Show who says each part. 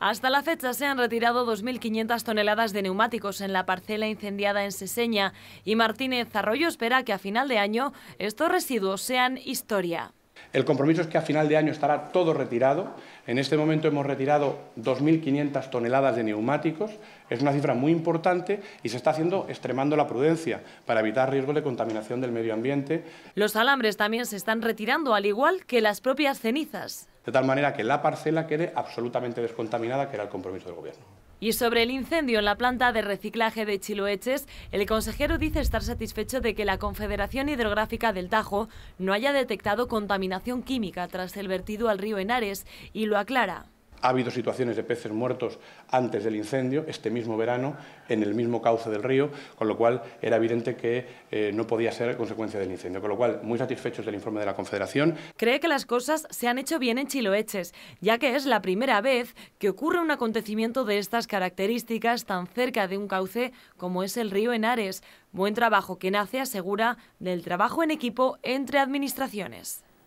Speaker 1: Hasta la fecha se han retirado 2.500 toneladas de neumáticos en la parcela incendiada en Seseña y Martínez Arroyo espera que a final de año estos residuos sean historia.
Speaker 2: El compromiso es que a final de año estará todo retirado. En este momento hemos retirado 2.500 toneladas de neumáticos. Es una cifra muy importante y se está haciendo extremando la prudencia para evitar riesgos de contaminación del medio ambiente. Los alambres
Speaker 1: también se están retirando, al igual que las propias cenizas
Speaker 2: de tal manera que la parcela quede absolutamente descontaminada, que era el compromiso del Gobierno.
Speaker 1: Y sobre el incendio en la planta de reciclaje de Chiloeches, el consejero dice estar satisfecho de que la Confederación Hidrográfica del Tajo no haya detectado contaminación química tras el vertido al río Henares y lo aclara.
Speaker 2: Ha habido situaciones de peces muertos antes del incendio, este mismo verano, en el mismo cauce del río, con lo cual era evidente que eh, no podía ser consecuencia del incendio. Con lo cual, muy satisfechos del informe de la Confederación.
Speaker 1: Cree que las cosas se han hecho bien en Chiloeches, ya que es la primera vez que ocurre un acontecimiento de estas características tan cerca de un cauce como es el río Henares. Buen trabajo que nace, asegura, del trabajo en equipo entre administraciones.